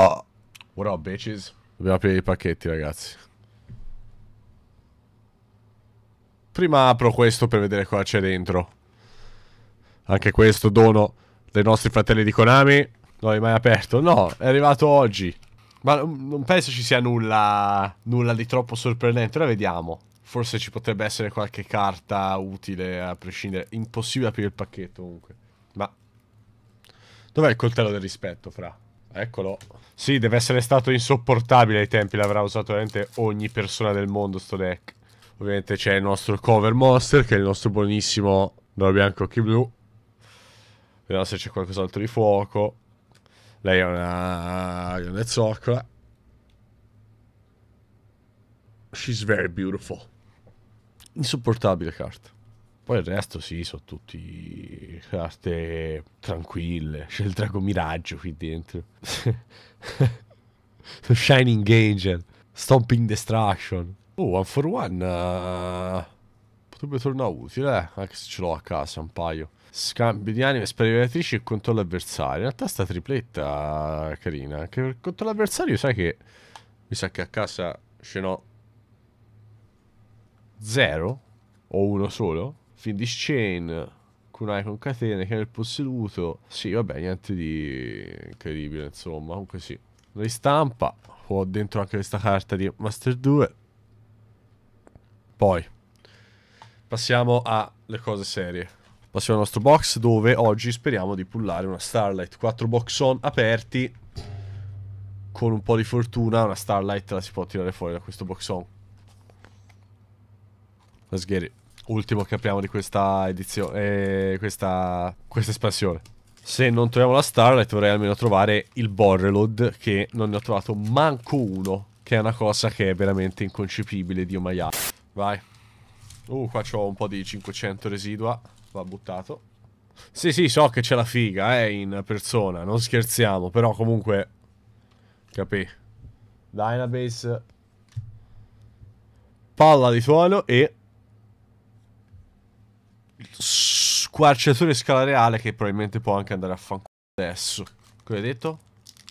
Oh. What up, bitches? Dobbiamo aprire i pacchetti, ragazzi. Prima apro questo per vedere cosa c'è dentro. Anche questo dono dei nostri fratelli di Konami. Non l'hai mai aperto? No, è arrivato oggi. Ma non penso ci sia nulla, nulla di troppo sorprendente. Ora vediamo. Forse ci potrebbe essere qualche carta utile a prescindere. Impossibile aprire il pacchetto comunque. Ma... Dov'è il coltello del rispetto, fra? Eccolo. Sì, deve essere stato insopportabile ai tempi, l'avrà usato veramente ogni persona del mondo sto deck. Ovviamente c'è il nostro cover monster, che è il nostro buonissimo Doro bianco occhi blu. Vediamo se c'è qualcos'altro di fuoco. Lei è una grande zoccola. She's very beautiful. Insopportabile carta. Poi il resto sì, sono tutti carte tranquille. C'è il Drago Miraggio qui dentro. Shining Angel. Stomping Destruction. Oh, One for One. Uh, potrebbe tornare utile, eh. Anche se ce l'ho a casa un paio. Scambio di anime, sperimentatrici e controllo avversario. In realtà sta tripletta eh, carina. Anche per controllo avversario sai che... Mi sa che a casa ce n'ho... Zero? O uno solo? Findish Chain, Kunai con Catene, che era il posseduto. Sì, vabbè, niente di incredibile, insomma. Comunque sì. Ristampa. Ho dentro anche questa carta di Master 2. Poi. Passiamo alle cose serie. Passiamo al nostro box dove oggi speriamo di pullare una Starlight. 4 box on aperti. Con un po' di fortuna una Starlight la si può tirare fuori da questo box on. Let's get it ultimo che apriamo di questa edizione, eh, questa, questa espansione. Se non troviamo la Starlight vorrei almeno trovare il Borrelod, che non ne ho trovato manco uno, che è una cosa che è veramente inconcepibile, dio maiale. Vai. Uh, qua c'ho un po' di 500 residua, va buttato. Sì, sì, so che c'è la figa, eh, in persona, non scherziamo, però comunque... Capì? Dynabase... Palla di suono e squarciatore scala reale che probabilmente può anche andare a fanculo adesso. Come hai detto?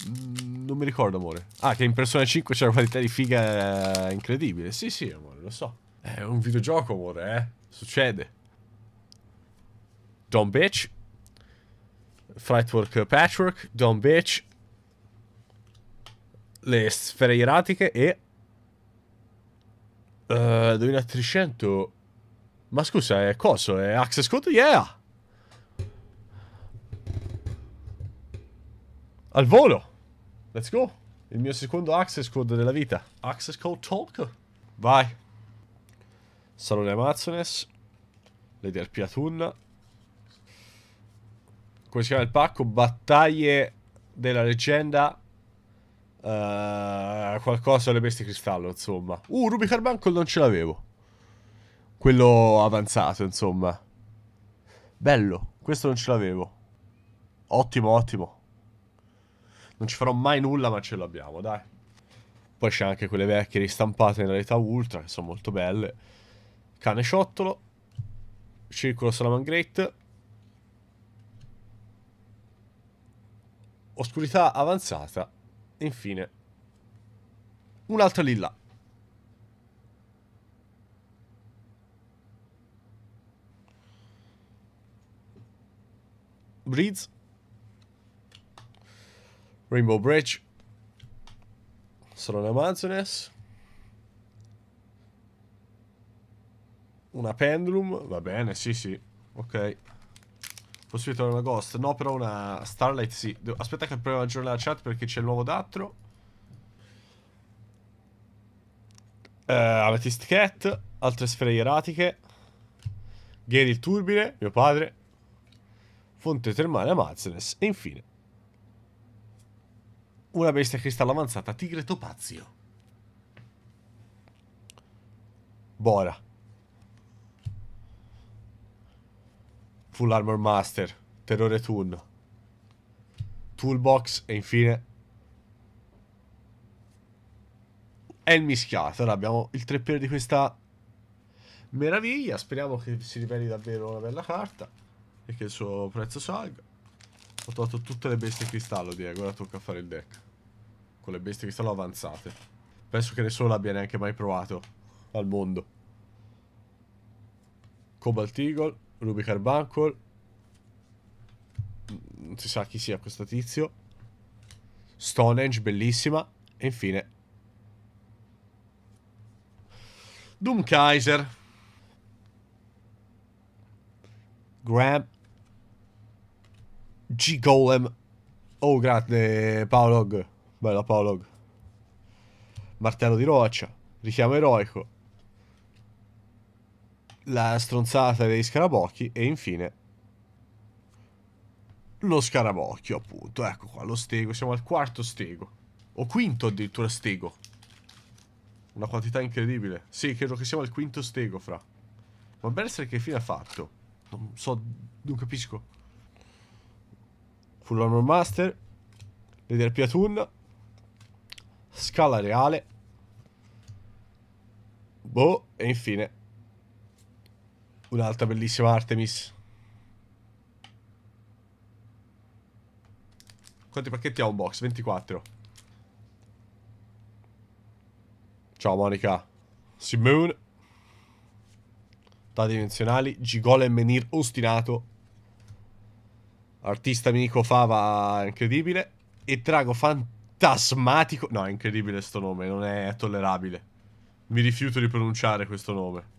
Mm, non mi ricordo, amore. Ah, che in Persona 5 c'è una qualità di figa eh, incredibile. Sì, sì, amore, lo so. È un videogioco, amore, eh. Succede. Don't bitch. Flightwork Patchwork. Don't bitch. Le sfere ieratiche e... Uh, eh, 2300 ma scusa, è coso? È access code? Yeah! Al volo! Let's go! Il mio secondo access code della vita. Access code talk? Vai! Salone Amazones. Lady Arpiatun. Come si chiama il pacco? Battaglie della leggenda. Uh, qualcosa alle bestie cristallo, insomma. Uh, Ruby Carbuncle non ce l'avevo. Quello avanzato, insomma. Bello, questo non ce l'avevo. Ottimo, ottimo. Non ci farò mai nulla, ma ce l'abbiamo, dai. Poi c'è anche quelle vecchie ristampate nella realtà ultra, che sono molto belle. Cane ciottolo. Circolo salamangrette. Oscurità avanzata. Infine. Un'altra lilla. Breeze, Rainbow Bridge, Solana Amazonas, una Pendulum, va bene, sì sì, ok. trovare una Ghost, no però una Starlight sì. Aspetta che proviamo a aggiornare la chat perché c'è il nuovo Dattro. Uh, eh, Amethyst Cat, altre sfere ieratiche. Gary il Turbine, mio padre fonte termale Amazones e infine una bestia cristallo avanzata Tigre Topazio. Bora. Full Armor Master, Terrore Toon Toolbox e infine è il mischiato. Ora abbiamo il treppiere di questa meraviglia. Speriamo che si riveli davvero una bella carta e che il suo prezzo salga. Ho trovato tutte le bestie cristallo, Diego, ora tocca fare il deck. Con le bestie cristallo avanzate. Penso che nessuno l'abbia neanche mai provato al mondo. Cobalt Eagle, Ruby Carbuncle. Mm, non si sa chi sia questo tizio. Stonehenge, bellissima. E infine... Doom Kaiser. Grab G-Golem. Oh, grande Paolog. Bella Paolog. Martello di roccia. Richiamo eroico. La stronzata dei scarabocchi. E infine... Lo scarabocchio, appunto. Ecco qua, lo stego. Siamo al quarto stego. O quinto addirittura stego. Una quantità incredibile. Sì, credo che siamo al quinto stego, fra. Ma Berserk che fine ha fatto? Non so... Non capisco. Full Armor Master, Leader Piatun, Scala Reale, Boh, e infine un'altra bellissima Artemis. Quanti pacchetti ha un box? 24. Ciao Monica. Simone. Da dimensionali. Gigola e menir ostinato. Artista Minico Fava, incredibile. E Drago Fantasmatico. No, è incredibile sto nome, non è tollerabile. Mi rifiuto di pronunciare questo nome.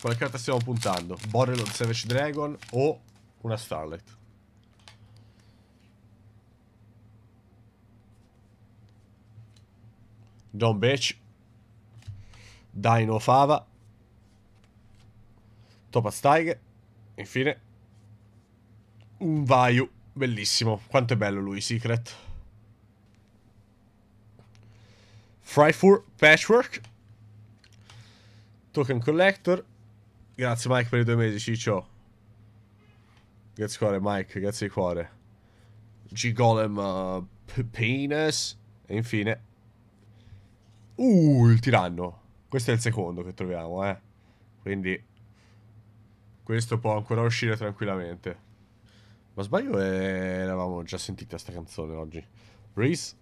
Quale carta stiamo puntando? Borrelo Savage Dragon o una Starlet? John Beach Dino Fava. Topaz Tiger. Infine, un Vaio. Bellissimo. Quanto è bello lui, Secret. Fryfur Patchwork. Token Collector. Grazie Mike per i due mesi, ciccio. Grazie cuore Mike, grazie di cuore. G-Golem uh, Penis. E infine... Uh, il tiranno. Questo è il secondo che troviamo, eh. Quindi... Questo può ancora uscire tranquillamente. Ma sbaglio eh, l'avevamo già sentita sta canzone oggi. Reese,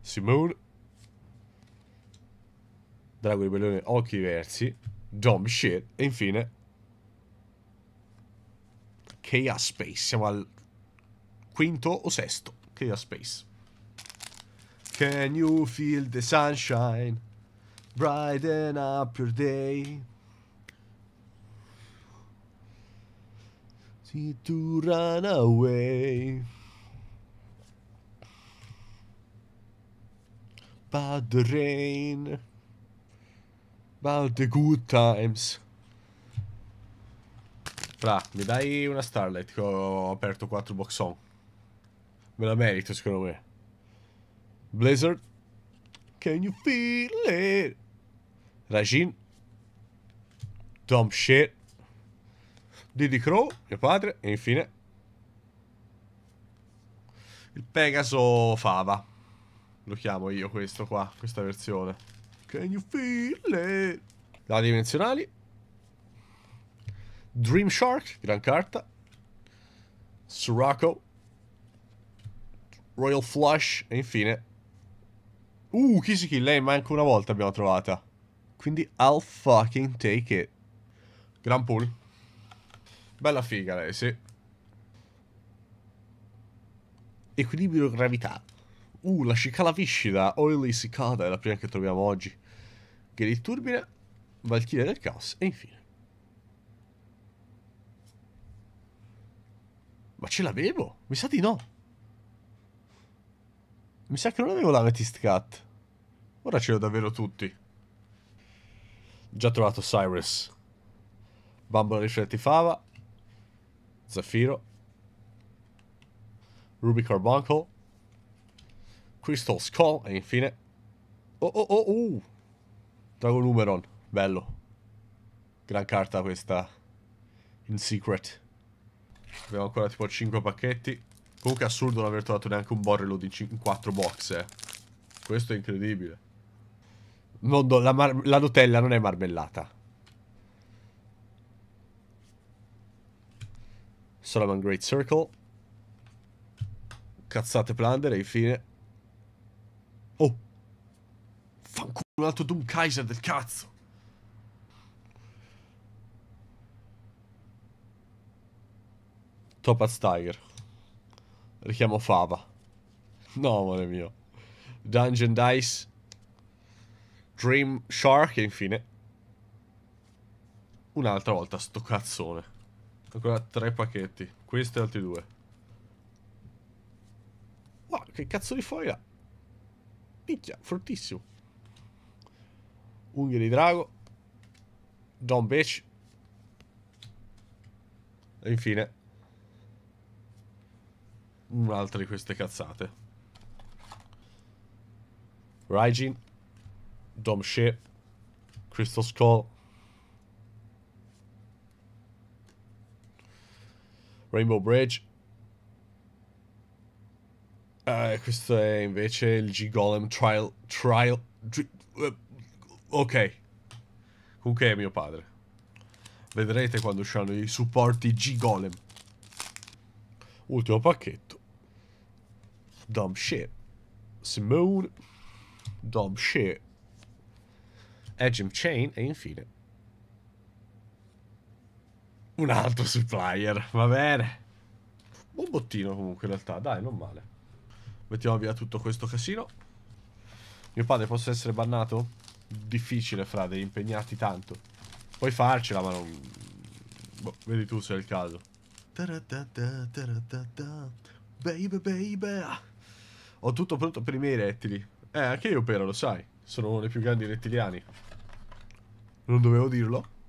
Simone, Drago di Bellone, Occhi Versi, Dumb Shit e infine Chaos Space. Siamo al quinto o sesto Chaos Space. Can you feel the sunshine? Brighten up your day. See to run away. But the rain. About the good times. Fra, mi dai una Starlight che ho aperto 4 box on. Me la merito, secondo me. Blizzard. Can you feel it? Rajin. Dumb shit. Diddy Crow, mio padre, e infine il Pegaso Fava. Lo chiamo io questo qua, questa versione. Can you feel it? Dati dimensionali. Dream Shark, gran carta. Suraco. Royal Flush e infine... Uh, Kisiki, lei eh, manca una volta abbiamo trovata. Quindi I'll fucking take it. Gran pool. Bella figa lei, sì. Equilibrio gravità. Uh, la cicala viscida, Oily Cicada, è la prima che troviamo oggi. Gale Turbine, Valchiria del Caos e infine. Ma ce l'avevo? Mi sa di no. Mi sa che non avevo l'Amethyst Cat. Ora ce l'ho davvero tutti. Già trovato Cyrus. Bambola rifletti fava. Zaffiro, Ruby Carbuncle, Crystal Skull e infine... Oh oh oh uh! Dragon Numeron, bello. Gran carta questa. In secret. Abbiamo ancora tipo 5 pacchetti. Comunque è assurdo non aver trovato neanche un borrello in 4 box, eh. Questo è incredibile. Non la, la Nutella non è marmellata. Solomon Great Circle. Cazzate Plunder e infine... Oh! Fanculo un altro Doom Kaiser del cazzo! Topaz Tiger. Richiamo Fava. No, amore mio. Dungeon Dice. Dream Shark e infine... Un'altra volta sto cazzone. Ancora tre pacchetti. Questi e altri due. Wow, che cazzo di foglia! Picchia, fortissimo. Unghie di drago. John Beach. E infine... Un'altra di queste cazzate. Raijin. Dom She. Crystal Skull. Rainbow Bridge. Uh, questo è invece il G-Golem Trial... Trial... Eh, ok. Comunque è mio padre. Vedrete quando usciranno i supporti G-Golem. Ultimo pacchetto. Dumb shit. Simone. Dumb shit. Edge and Chain e infine un altro supplier, va bene. Buon bottino comunque in realtà, dai, non male. Mettiamo via tutto questo casino. Mio padre posso essere bannato? Difficile, frate, impegnati tanto. Puoi farcela, ma non... Boh, vedi tu se è il caso. Baby, baby. Ho tutto pronto per i miei rettili. Eh, anche io però, lo sai. Sono uno dei più grandi rettiliani. Non dovevo dirlo?